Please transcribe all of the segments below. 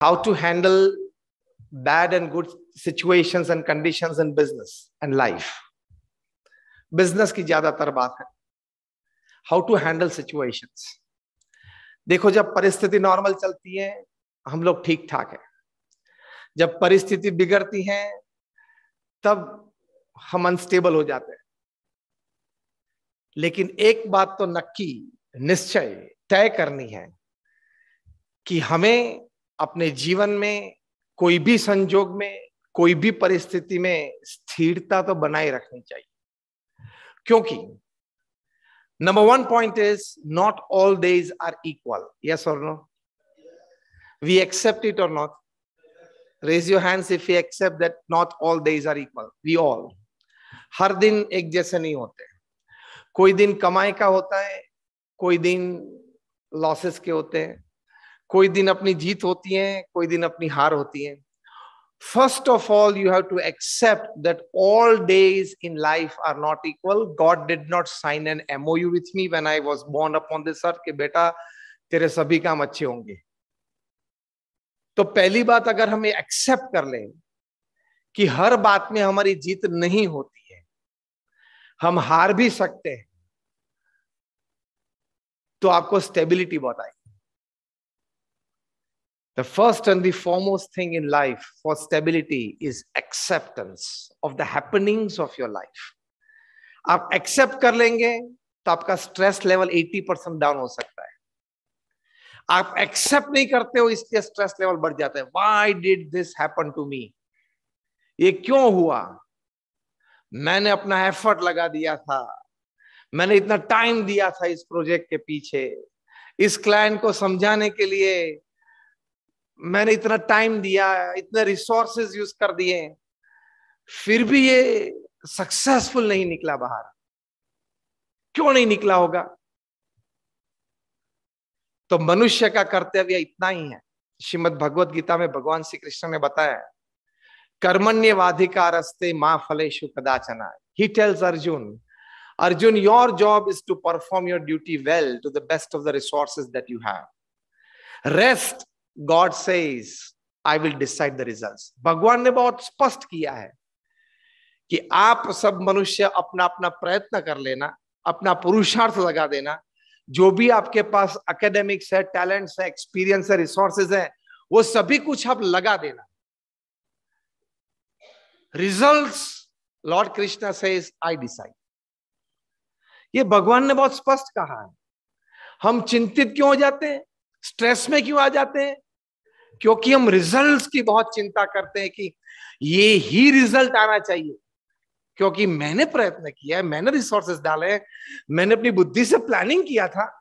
how to handle bad and good situations and conditions in business and life. Business की ज्यादातर बात है how to handle situations देखो जब परिस्थिति नॉर्मल चलती है हम लोग ठीक ठाक है जब परिस्थिति बिगड़ती है तब हम अनस्टेबल हो जाते हैं लेकिन एक बात तो नक्की निश्चय तय करनी है कि हमें अपने जीवन में कोई भी संजोग में कोई भी परिस्थिति में स्थिरता तो बनाए रखनी चाहिए क्योंकि number one point is not all days are equal yes और नो वी एक्सेप्ट इट और not raise your hands if you accept that not all days are equal we all हर दिन एक जैसे नहीं होते कोई दिन कमाई का होता है कोई दिन लॉसेस के होते हैं कोई दिन अपनी जीत होती है कोई दिन अपनी हार होती है first of all you have to accept that all days in life are not equal God did not sign an MOU with me when I was born upon this earth कि बेटा तेरे सभी काम अच्छे होंगे तो पहली बात अगर हम एक्सेप्ट कर लें कि हर बात में हमारी जीत नहीं होती है हम हार भी सकते हैं तो आपको स्टेबिलिटी बहुत आएगी The first and the foremost thing in life for stability is acceptance of the happenings of your life. आप एक्सेप्ट कर लेंगे तो आपका स्ट्रेस लेवल 80 परसेंट डाउन हो सकता है आप एक्सेप्ट नहीं करते हो इसलिए स्ट्रेस लेवल बढ़ जाता है why did this happen to me ये क्यों हुआ मैंने अपना एफर्ट लगा दिया था मैंने इतना टाइम दिया था इस प्रोजेक्ट के पीछे इस क्लाइंट को समझाने के लिए मैंने इतना टाइम दिया इतने रिसोर्सेज यूज कर दिए फिर भी ये सक्सेसफुल नहीं निकला बाहर क्यों नहीं निकला होगा तो मनुष्य का कर्तव्य इतना ही है श्रीमद भगवत गीता में भगवान श्री कृष्ण ने बताया कर्मण्य रस्ते माँ फलेशु कदाचना he tells Arjun Arjun your job is to perform your duty well to the best of the resources that you have rest God से I will decide the result भगवान ने बहुत स्पष्ट किया है कि आप सब मनुष्य अपना अपना प्रयत्न कर लेना अपना पुरुषार्थ लगा देना जो भी आपके पास अकेडेमिक्स है टैलेंट्स है एक्सपीरियंस है रिसोर्सेज है वो सभी कुछ आप लगा देना रिजल्ट्स लॉर्ड कृष्णा से आई डिसाइड ये भगवान ने बहुत स्पष्ट कहा है हम चिंतित क्यों हो जाते हैं स्ट्रेस में क्यों आ जाते हैं क्योंकि हम रिजल्ट्स की बहुत चिंता करते हैं कि ये ही रिजल्ट आना चाहिए क्योंकि मैंने प्रयत्न किया है मैंने रिसोर्सेस डाले हैं मैंने अपनी बुद्धि से प्लानिंग किया था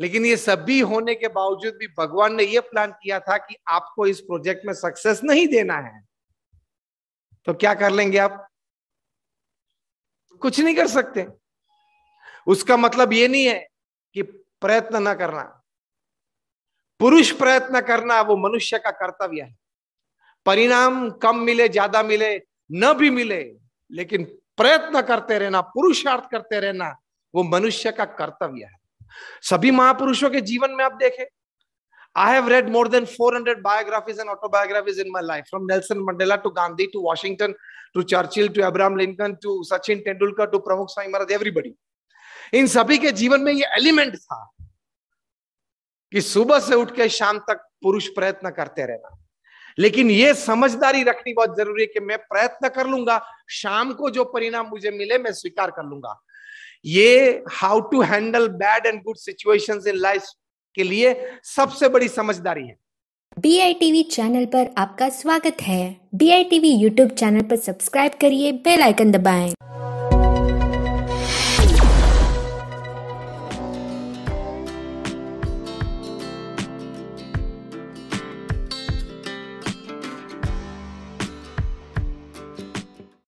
लेकिन ये सभी होने के बावजूद भी भगवान ने ये प्लान किया था कि आपको इस प्रोजेक्ट में सक्सेस नहीं देना है तो क्या कर लेंगे आप कुछ नहीं कर सकते उसका मतलब ये नहीं है कि प्रयत्न ना करना पुरुष प्रयत्न करना वो मनुष्य का कर्तव्य है परिणाम कम मिले ज्यादा मिले न भी मिले लेकिन प्रयत्न करते रहना पुरुषार्थ करते रहना वो मनुष्य का कर्तव्य है सभी महापुरुषों के जीवन में आप देखें I have read more than 400 biographies and autobiographies in my life, from Nelson Mandela to Gandhi to Washington to Churchill to Abraham Lincoln to Sachin Tendulkar to Pramukh Swami Maharaj, everybody. इन सभी के जीवन में ये element था कि सुबह से उठ के शाम तक पुरुष प्रयत्न करते रहना लेकिन यह समझदारी रखनी बहुत जरूरी है कि मैं प्रयत्न कर लूंगा शाम को जो परिणाम मुझे मिले मैं स्वीकार कर लूंगा ये how to handle bad and good situation in life के लिए सबसे बड़ी समझदारी है बी आई टीवी चैनल पर आपका स्वागत है B I TV YouTube channel पर सब्सक्राइब करिए बेल आइकन दबाएं।